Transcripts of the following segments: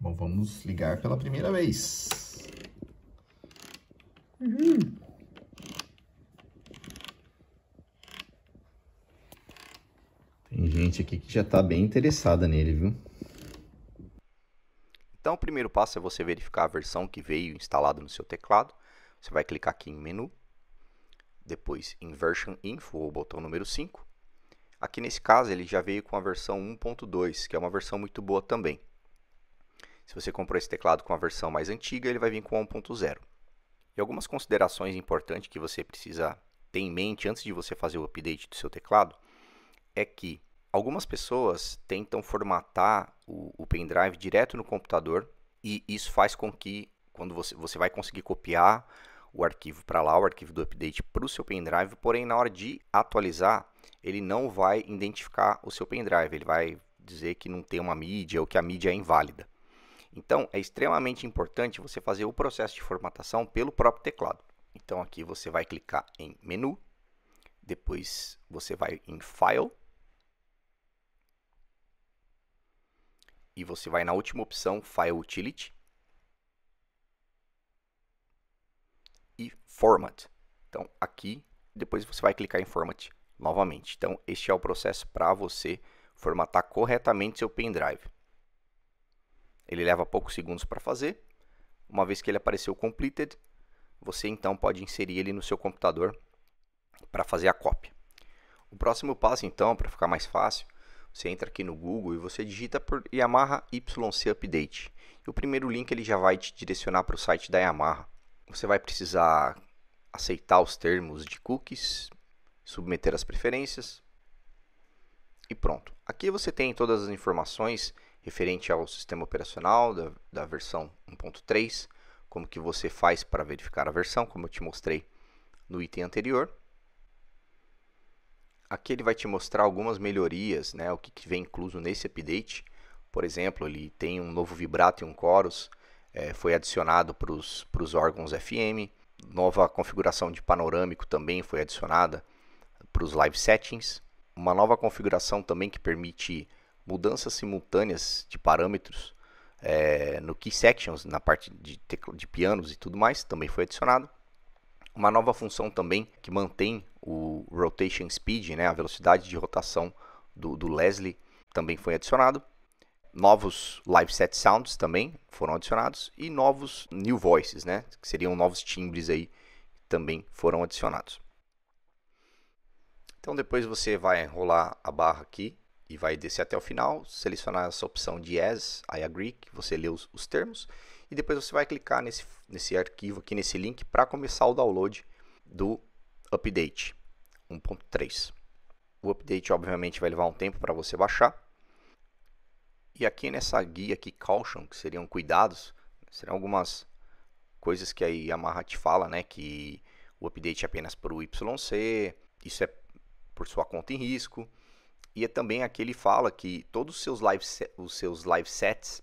Bom, vamos ligar pela primeira vez. Uhum. Tem gente aqui que já está bem interessada nele, viu? Então, o primeiro passo é você verificar a versão que veio instalada no seu teclado. Você vai clicar aqui em Menu, depois em Version Info, o botão número 5. Aqui nesse caso, ele já veio com a versão 1.2, que é uma versão muito boa também. Se você comprou esse teclado com a versão mais antiga, ele vai vir com 1.0. E algumas considerações importantes que você precisa ter em mente antes de você fazer o update do seu teclado é que algumas pessoas tentam formatar o, o pendrive direto no computador e isso faz com que quando você, você vai conseguir copiar o arquivo para lá, o arquivo do update para o seu pendrive, porém na hora de atualizar, ele não vai identificar o seu pendrive, ele vai dizer que não tem uma mídia ou que a mídia é inválida. Então, é extremamente importante você fazer o processo de formatação pelo próprio teclado. Então, aqui você vai clicar em Menu, depois você vai em File, e você vai na última opção, File Utility, e Format. Então, aqui, depois você vai clicar em Format novamente. Então, este é o processo para você formatar corretamente seu pendrive. Ele leva poucos segundos para fazer. Uma vez que ele apareceu completed, você então pode inserir ele no seu computador para fazer a cópia. O próximo passo então, para ficar mais fácil, você entra aqui no Google e você digita por Yamaha YC Update. E o primeiro link ele já vai te direcionar para o site da Yamaha. Você vai precisar aceitar os termos de cookies, submeter as preferências e pronto. Aqui você tem todas as informações referente ao sistema operacional da, da versão 1.3, como que você faz para verificar a versão, como eu te mostrei no item anterior. Aqui ele vai te mostrar algumas melhorias, né, o que, que vem incluso nesse update. Por exemplo, ele tem um novo vibrato e um chorus, é, foi adicionado para os órgãos FM, nova configuração de panorâmico também foi adicionada para os live settings, uma nova configuração também que permite mudanças simultâneas de parâmetros é, no Key Sections, na parte de, de pianos e tudo mais, também foi adicionado. Uma nova função também que mantém o Rotation Speed, né, a velocidade de rotação do, do Leslie, também foi adicionado. Novos Live Set Sounds também foram adicionados e novos New Voices, né, que seriam novos timbres aí, também foram adicionados. Então depois você vai enrolar a barra aqui e vai descer até o final, selecionar essa opção de Yes, I Agree, que você lê os, os termos, e depois você vai clicar nesse, nesse arquivo aqui, nesse link, para começar o download do update 1.3. O update, obviamente, vai levar um tempo para você baixar. E aqui nessa guia aqui, Caution, que seriam cuidados, serão algumas coisas que a Yamaha te fala, né? Que o update é apenas para o YC, isso é por sua conta em risco. E é também aqui ele fala que todos os seus live, os seus live sets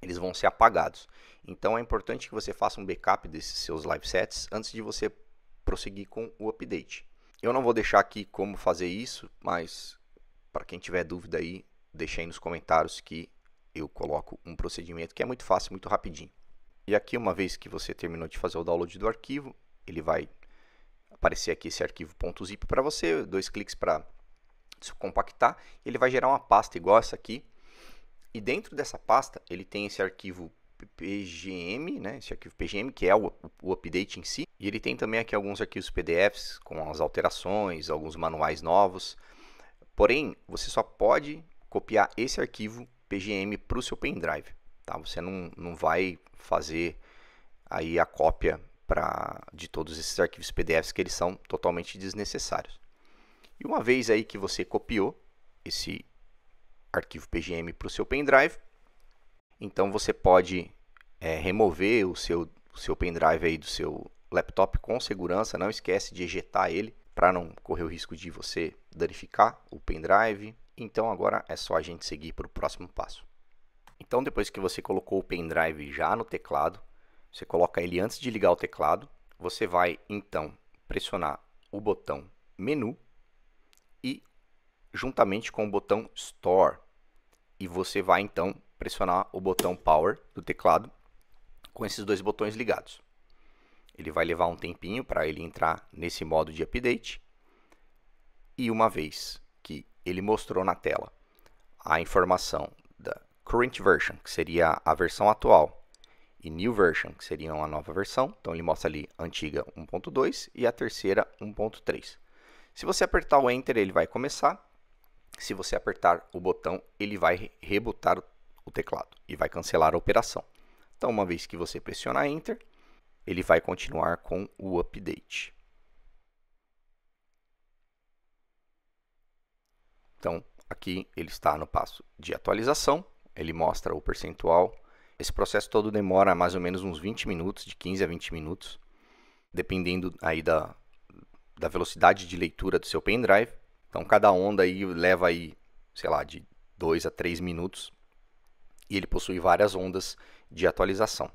eles vão ser apagados. Então é importante que você faça um backup desses seus live sets antes de você prosseguir com o update. Eu não vou deixar aqui como fazer isso, mas para quem tiver dúvida aí, deixei nos comentários que eu coloco um procedimento que é muito fácil, muito rapidinho. E aqui, uma vez que você terminou de fazer o download do arquivo, ele vai aparecer aqui esse arquivo .zip para você, dois cliques para se compactar, ele vai gerar uma pasta igual essa aqui. E dentro dessa pasta, ele tem esse arquivo PGM, né? Esse arquivo PGM, que é o, o update em si. E ele tem também aqui alguns arquivos PDFs com as alterações, alguns manuais novos. Porém, você só pode copiar esse arquivo PGM para o seu pendrive. Tá? Você não, não vai fazer aí a cópia pra, de todos esses arquivos PDFs que eles são totalmente desnecessários. E uma vez aí que você copiou esse arquivo PGM para o seu pendrive, então você pode é, remover o seu, o seu pendrive aí do seu laptop com segurança, não esquece de ejetar ele para não correr o risco de você danificar o pendrive. Então agora é só a gente seguir para o próximo passo. Então depois que você colocou o pendrive já no teclado, você coloca ele antes de ligar o teclado, você vai então pressionar o botão menu e juntamente com o botão Store. E você vai então pressionar o botão Power do teclado com esses dois botões ligados. Ele vai levar um tempinho para ele entrar nesse modo de update. E uma vez que ele mostrou na tela a informação da current version, que seria a versão atual, e new version, que seria uma nova versão, então ele mostra ali a antiga 1.2 e a terceira 1.3. Se você apertar o Enter, ele vai começar. Se você apertar o botão, ele vai rebotar o teclado e vai cancelar a operação. Então, uma vez que você pressionar Enter, ele vai continuar com o update. Então, aqui ele está no passo de atualização, ele mostra o percentual. Esse processo todo demora mais ou menos uns 20 minutos, de 15 a 20 minutos, dependendo aí da, da velocidade de leitura do seu pendrive. Então cada onda aí leva aí, sei lá, de 2 a 3 minutos e ele possui várias ondas de atualização.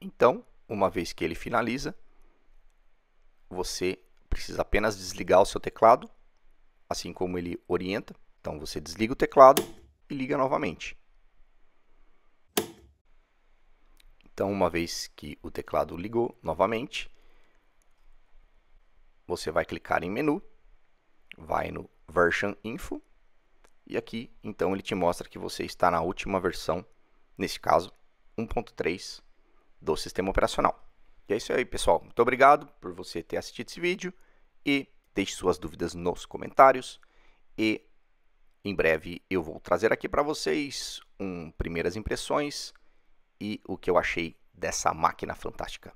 Então, uma vez que ele finaliza, você precisa apenas desligar o seu teclado, assim como ele orienta. Então você desliga o teclado e liga novamente. Então, uma vez que o teclado ligou novamente, você vai clicar em menu, vai no Version Info, e aqui então ele te mostra que você está na última versão, nesse caso 1.3 do sistema operacional. E é isso aí, pessoal. Muito obrigado por você ter assistido esse vídeo e deixe suas dúvidas nos comentários e em breve eu vou trazer aqui para vocês um primeiras impressões e o que eu achei dessa máquina fantástica.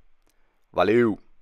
Valeu!